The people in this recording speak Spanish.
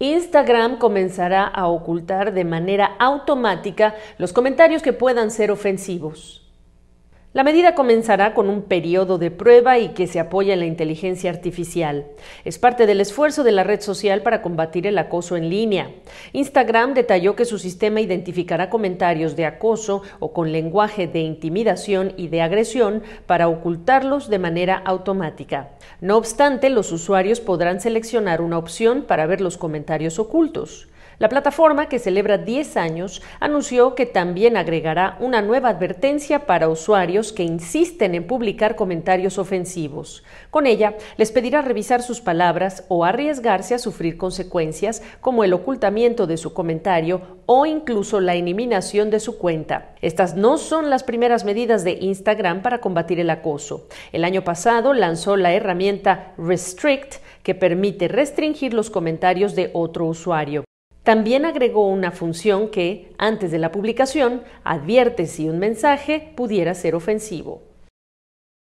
Instagram comenzará a ocultar de manera automática los comentarios que puedan ser ofensivos. La medida comenzará con un periodo de prueba y que se apoya en la inteligencia artificial. Es parte del esfuerzo de la red social para combatir el acoso en línea. Instagram detalló que su sistema identificará comentarios de acoso o con lenguaje de intimidación y de agresión para ocultarlos de manera automática. No obstante, los usuarios podrán seleccionar una opción para ver los comentarios ocultos. La plataforma, que celebra 10 años, anunció que también agregará una nueva advertencia para usuarios que insisten en publicar comentarios ofensivos. Con ella, les pedirá revisar sus palabras o arriesgarse a sufrir consecuencias como el ocultamiento de su comentario o incluso la eliminación de su cuenta. Estas no son las primeras medidas de Instagram para combatir el acoso. El año pasado lanzó la herramienta Restrict, que permite restringir los comentarios de otro usuario. También agregó una función que, antes de la publicación, advierte si un mensaje pudiera ser ofensivo.